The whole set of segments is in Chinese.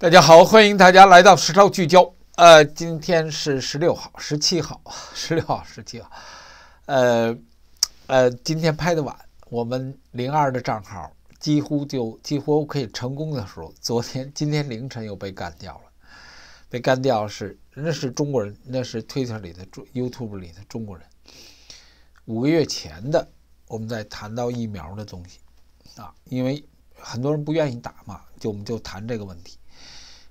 大家好，欢迎大家来到时超聚焦。呃，今天是十六号、十七号，十六号、十七号。呃，呃，今天拍的晚，我们零二的账号几乎就几乎可以成功的时候，昨天、今天凌晨又被干掉了。被干掉是那是中国人，那是 Twitter 里的中 YouTube 里的中国人。五个月前的，我们在谈到疫苗的东西啊，因为很多人不愿意打嘛，就我们就谈这个问题。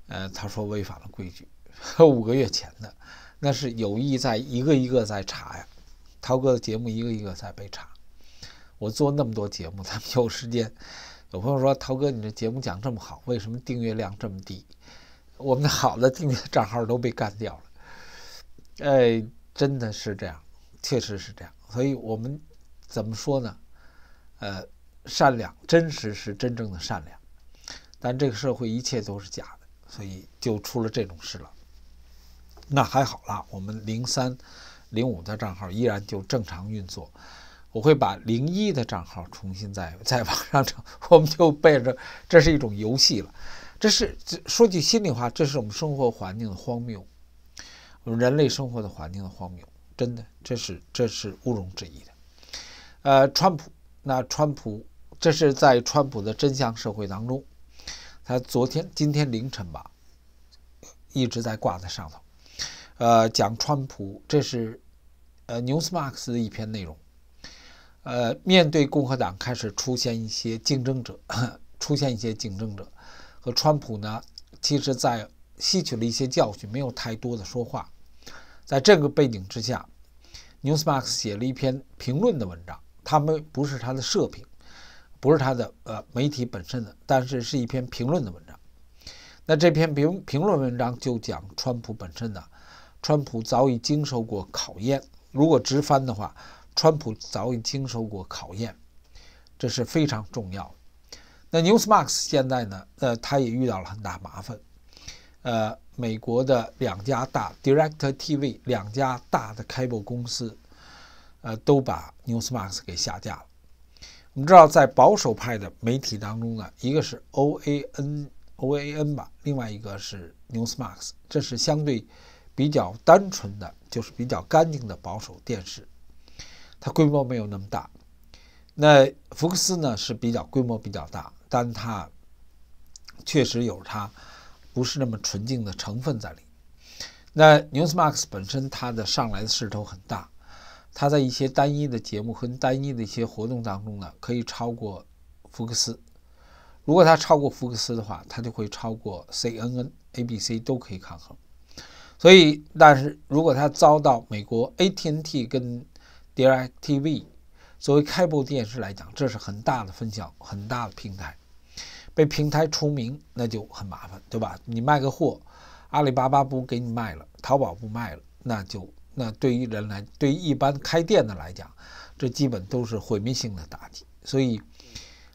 呃，他说违反了规矩，五个月前的，那是有意在一个一个在查呀。涛哥的节目一个一个在被查，我做那么多节目，他们有时间。有朋友说，涛哥，你这节目讲这么好，为什么订阅量这么低？我们好的订阅账号都被干掉了。哎，真的是这样，确实是这样。所以我们怎么说呢？呃，善良、真实是真正的善良，但这个社会一切都是假。的。所以就出了这种事了。那还好啦，我们零三、零五的账号依然就正常运作。我会把零一的账号重新再 再往上整，我们就背着，这是一种游戏了。这是这说句心里话，这是我们生活环境的荒谬，我们人类生活的环境的荒谬，真的，这是这是毋容置疑的。呃，川普，那川普，这是在川普的真相社会当中。他昨天、今天凌晨吧，一直在挂在上头，呃，讲川普，这是呃 Newsmax 的一篇内容，呃，面对共和党开始出现一些竞争者，出现一些竞争者，和川普呢，其实在吸取了一些教训，没有太多的说话。在这个背景之下，Newsmax 写了一篇评论的文章，他们不是他的社评。不是他的呃媒体本身的，但是是一篇评论的文章。那这篇评评论文章就讲川普本身的，川普早已经受过考验。如果直翻的话，川普早已经受过考验，这是非常重要。那 Newsmax 现在呢，呃，他也遇到了很大麻烦。呃，美国的两家大 DirecTV 两家大的 cable 公司，呃，都把 Newsmax 给下架了。我们知道，在保守派的媒体当中呢，一个是 OAN，OAN 吧，另外一个是 Newsmax，这是相对比较单纯的，就是比较干净的保守电视，它规模没有那么大。那福克斯呢是比较规模比较大，但它确实有它不是那么纯净的成分在里。那 Newsmax 本身它的上来的势头很大。它在一些单一的节目和单一的一些活动当中呢，可以超过福克斯。如果它超过福克斯的话，它就会超过 C N N、A B C 都可以抗衡。所以，但是如果它遭到美国 A T N T 跟 DirecTV 作为开播电视来讲，这是很大的分销、很大的平台，被平台除名那就很麻烦，对吧？你卖个货，阿里巴巴不给你卖了，淘宝不卖了，那就。那对于人来，对于一般开店的来讲，这基本都是毁灭性的打击。所以，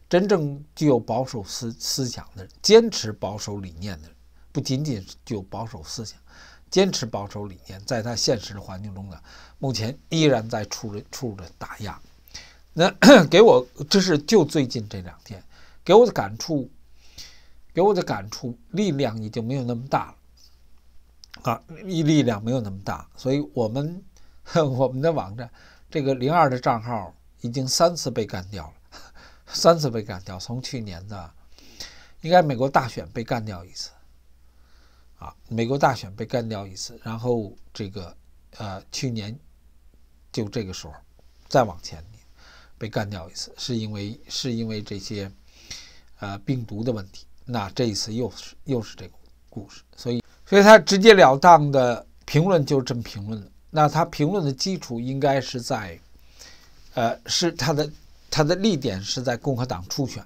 真正具有保守思思想的，人，坚持保守理念的，人，不仅仅是具有保守思想，坚持保守理念，在他现实的环境中呢，目前依然在处着处着打压。那 给我这是就最近这两天，给我的感触，给我的感触，力量已经没有那么大了。啊，力量没有那么大，所以我们 我们的网站这个零二的账号已经三次被干掉了，三次被干掉。从去年的应该美国大选被干掉一次，啊，美国大选被干掉一次，然后这个呃去年就这个时候再往前被干掉一次，是因为是因为这些呃病毒的问题。那这一次又是又是这个故事，所以。所以他直截了当的评论就这么评论的，那他评论的基础应该是在，呃，是他的他的立点是在共和党初选，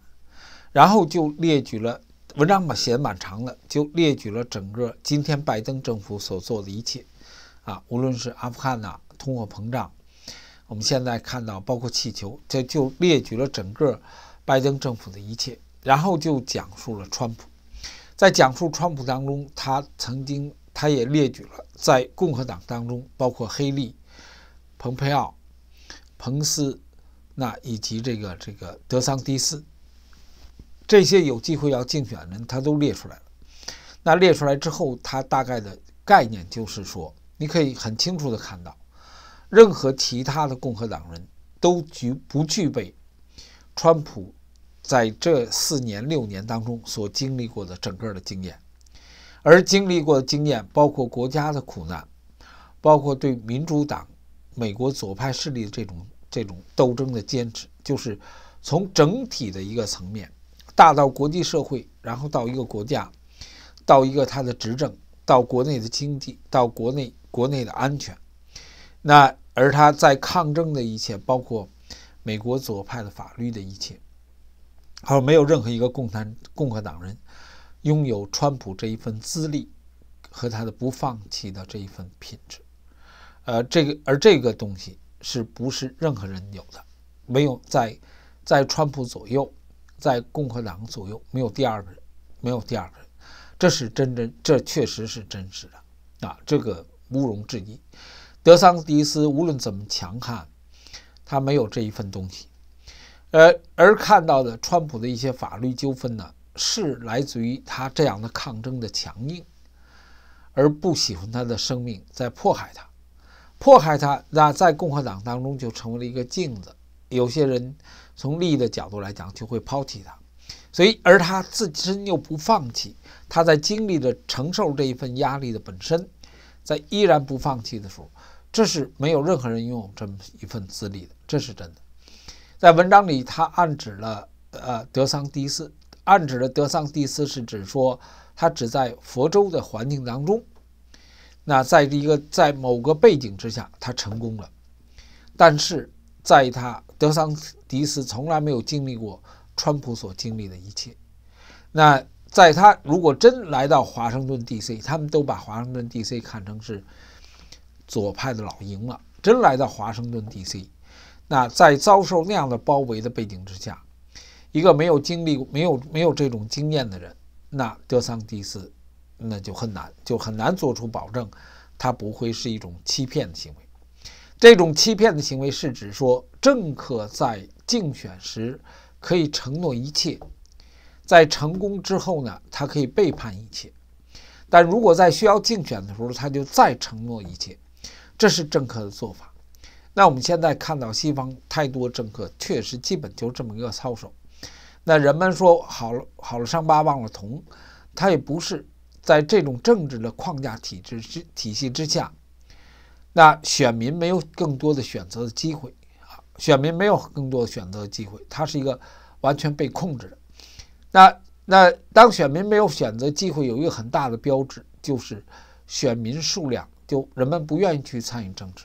然后就列举了文章嘛，写得蛮长的，就列举了整个今天拜登政府所做的一切啊，无论是阿富汗呐，通货膨胀，我们现在看到包括气球，这就列举了整个拜登政府的一切，然后就讲述了川普。在讲述川普当中，他曾经他也列举了在共和党当中，包括黑利、蓬佩奥、彭斯，那以及这个这个德桑蒂斯，这些有机会要竞选的人，他都列出来了。那列出来之后，他大概的概念就是说，你可以很清楚的看到，任何其他的共和党人都具不具备川普。在这四年六年当中所经历过的整个的经验，而经历过的经验包括国家的苦难，包括对民主党、美国左派势力的这种这种斗争的坚持，就是从整体的一个层面，大到国际社会，然后到一个国家，到一个他的执政，到国内的经济，到国内国内的安全，那而他在抗争的一切，包括美国左派的法律的一切。还有没有任何一个共产共和党人拥有川普这一份资历和他的不放弃的这一份品质，呃，这个而这个东西是不是任何人有的？没有，在在川普左右，在共和党左右，没有第二个人，没有第二个人，这是真真，这确实是真实的啊，这个毋容置疑。德桑迪斯无论怎么强悍，他没有这一份东西。呃，而看到的川普的一些法律纠纷呢，是来自于他这样的抗争的强硬，而不喜欢他的生命在迫害他，迫害他那在共和党当中就成为了一个镜子。有些人从利益的角度来讲就会抛弃他，所以而他自身又不放弃，他在经历着承受这一份压力的本身，在依然不放弃的时候，这是没有任何人拥有这么一份资历的，这是真的。在文章里，他暗指了呃德桑迪斯，暗指了德桑迪斯是指说他只在佛州的环境当中，那在一个在某个背景之下他成功了，但是在他德桑迪斯从来没有经历过川普所经历的一切，那在他如果真来到华盛顿 D.C.，他们都把华盛顿 D.C. 看成是左派的老鹰了，真来到华盛顿 D.C. 那在遭受那样的包围的背景之下，一个没有经历过、没有没有这种经验的人，那德桑蒂斯，那就很难，就很难做出保证，他不会是一种欺骗的行为。这种欺骗的行为是指说，政客在竞选时可以承诺一切，在成功之后呢，他可以背叛一切。但如果在需要竞选的时候，他就再承诺一切，这是政客的做法。那我们现在看到西方太多政客，确实基本就这么一个操守。那人们说好了好了，伤疤忘了疼，他也不是在这种政治的框架体制之体系之下。那选民没有更多的选择的机会啊，选民没有更多的选择机会，它是一个完全被控制的。那那当选民没有选择机会，有一个很大的标志就是选民数量就人们不愿意去参与政治。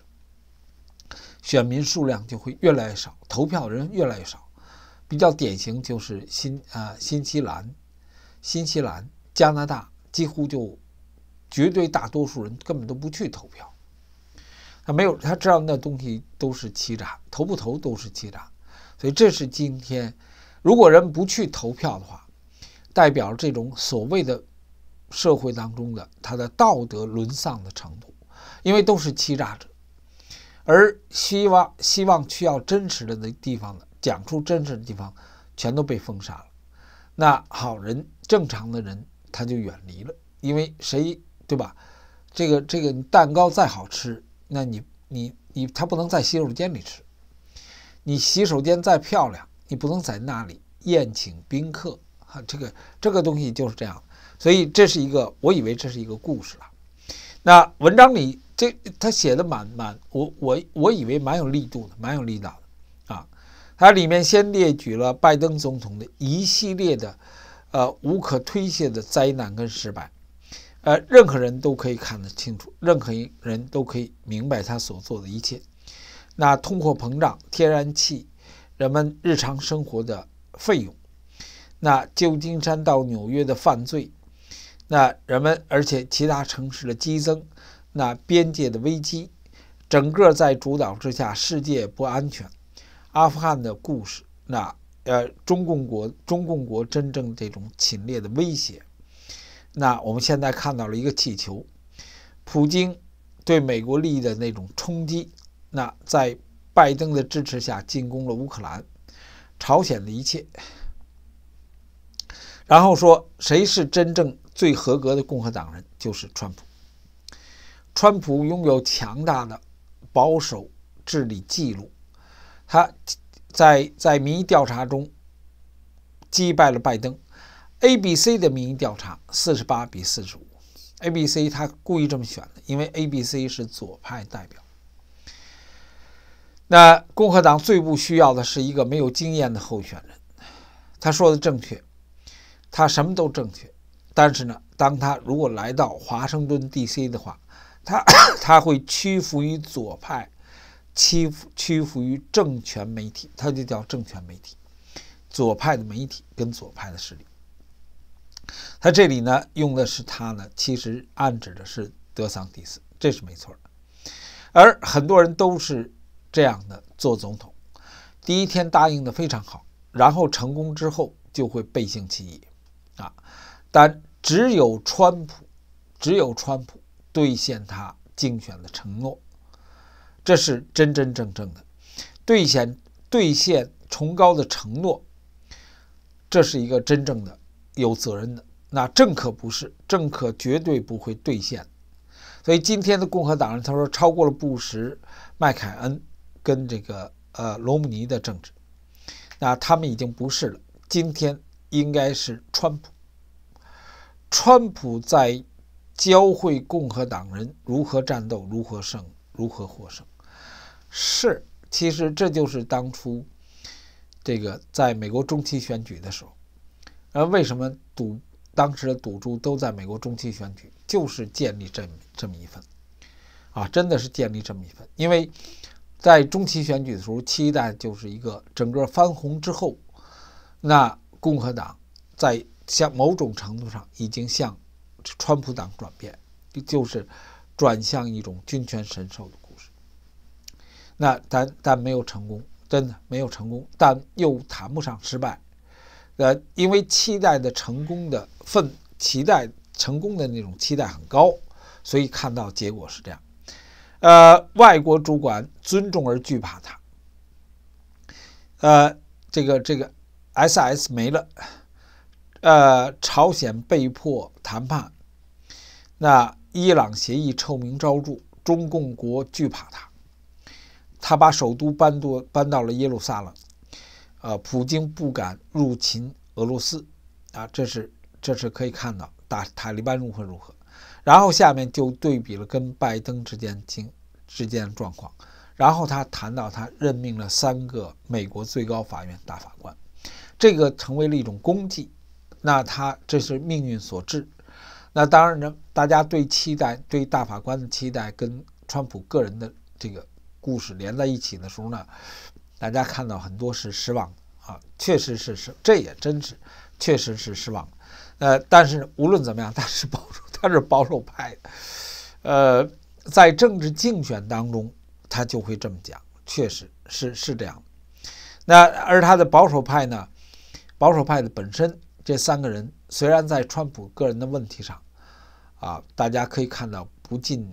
选民数量就会越来越少，投票人越来越少。比较典型就是新呃新西兰、新西兰、加拿大，几乎就绝对大多数人根本都不去投票。他没有他知道那东西都是欺诈，投不投都是欺诈。所以这是今天如果人不去投票的话，代表这种所谓的社会当中的他的道德沦丧的程度，因为都是欺诈者。而希望希望去要真实的那地方的，讲出真实的地方，全都被封杀了。那好人正常的人他就远离了，因为谁对吧？这个这个蛋糕再好吃，那你你你他不能在洗手间里吃。你洗手间再漂亮，你不能在那里宴请宾客啊！这个这个东西就是这样，所以这是一个，我以为这是一个故事了。那文章里。他写的蛮蛮，我我我以为蛮有力度的，蛮有力道的，啊！他里面先列举了拜登总统的一系列的，呃，无可推卸的灾难跟失败，呃，任何人都可以看得清楚，任何人都可以明白他所做的一切。那通货膨胀、天然气、人们日常生活的费用，那旧金山到纽约的犯罪，那人们而且其他城市的激增。那边界的危机，整个在主导之下，世界不安全。阿富汗的故事，那呃，中共国，中共国真正这种侵略的威胁。那我们现在看到了一个气球，普京对美国利益的那种冲击。那在拜登的支持下，进攻了乌克兰，朝鲜的一切。然后说，谁是真正最合格的共和党人？就是川普。川普拥有强大的保守治理记录，他在在民意调查中击败了拜登。A B C 的民意调查四十八比四十五，A B C 他故意这么选的，因为 A B C 是左派代表。那共和党最不需要的是一个没有经验的候选人，他说的正确，他什么都正确，但是呢，当他如果来到华盛顿 D C 的话，他 他会屈服于左派，屈屈服于政权媒体，他就叫政权媒体，左派的媒体跟左派的势力。他这里呢用的是他呢，其实暗指的是德桑蒂斯，这是没错的。而很多人都是这样的做总统，第一天答应的非常好，然后成功之后就会背信弃义啊。但只有川普，只有川普。兑现他竞选的承诺，这是真真正正的兑现兑现崇高的承诺。这是一个真正的有责任的那政客不是政客绝对不会兑现。所以今天的共和党人他说超过了布什、麦凯恩跟这个呃罗姆尼的政治，那他们已经不是了。今天应该是川普，川普在。教会共和党人如何战斗，如何胜，如何获胜。是，其实这就是当初这个在美国中期选举的时候，呃，为什么赌当时的赌注都在美国中期选举，就是建立这么这么一份啊，真的是建立这么一份，因为在中期选举的时候，期待就是一个整个翻红之后，那共和党在像某种程度上已经向。川普党转变，就是转向一种军权神授的故事。那但但没有成功，真的没有成功，但又谈不上失败。呃，因为期待的成功的奋期待成功的那种期待很高，所以看到结果是这样。呃，外国主管尊重而惧怕他。呃，这个这个 S S 没了。呃，朝鲜被迫谈判。那伊朗协议臭名昭著，中共国惧怕他，他把首都搬多搬到了耶路撒冷，呃，普京不敢入侵俄罗斯，啊，这是这是可以看到打塔利班如何如何，然后下面就对比了跟拜登之间经之间的状况，然后他谈到他任命了三个美国最高法院大法官，这个成为了一种功绩，那他这是命运所致。那当然呢，大家对期待对大法官的期待跟川普个人的这个故事连在一起的时候呢，大家看到很多是失望啊，确实是是，这也真是，确实是失望。呃，但是无论怎么样，他是保守，他是保守派。呃，在政治竞选当中，他就会这么讲，确实是是这样那而他的保守派呢，保守派的本身这三个人虽然在川普个人的问题上，啊，大家可以看到不尽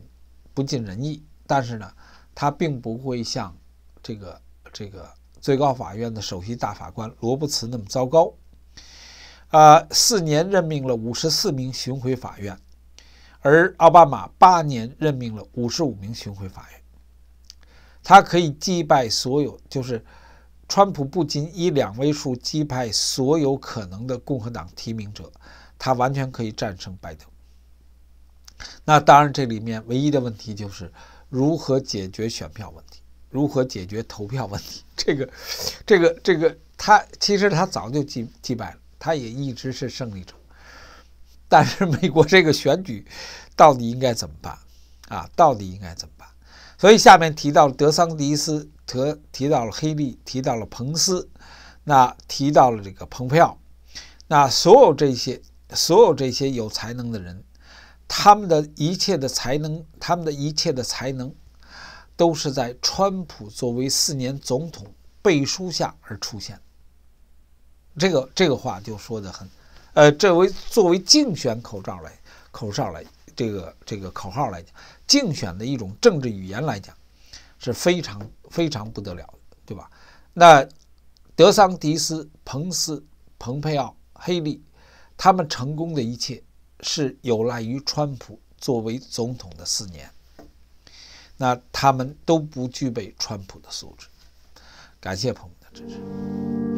不尽人意，但是呢，他并不会像这个这个最高法院的首席大法官罗伯茨那么糟糕。啊，四年任命了五十四名巡回法院，而奥巴马八年任命了五十五名巡回法院。他可以击败所有，就是川普不仅以两位数击败所有可能的共和党提名者，他完全可以战胜拜登。那当然，这里面唯一的问题就是如何解决选票问题，如何解决投票问题。这个，这个，这个，他其实他早就击败了，他也一直是胜利者。但是美国这个选举到底应该怎么办啊？到底应该怎么办？所以下面提到了德桑迪斯，提到了黑利，提到了彭斯，那提到了这个蓬佩奥，那所有这些，所有这些有才能的人。他们的一切的才能，他们的一切的才能，都是在川普作为四年总统背书下而出现。这个这个话就说的很，呃，这为作为竞选口罩来口哨来这个这个口号来讲，竞选的一种政治语言来讲，是非常非常不得了的，对吧？那德桑迪斯、彭斯、蓬佩奥、黑利，他们成功的一切。是有赖于川普作为总统的四年，那他们都不具备川普的素质。感谢朋友的支持。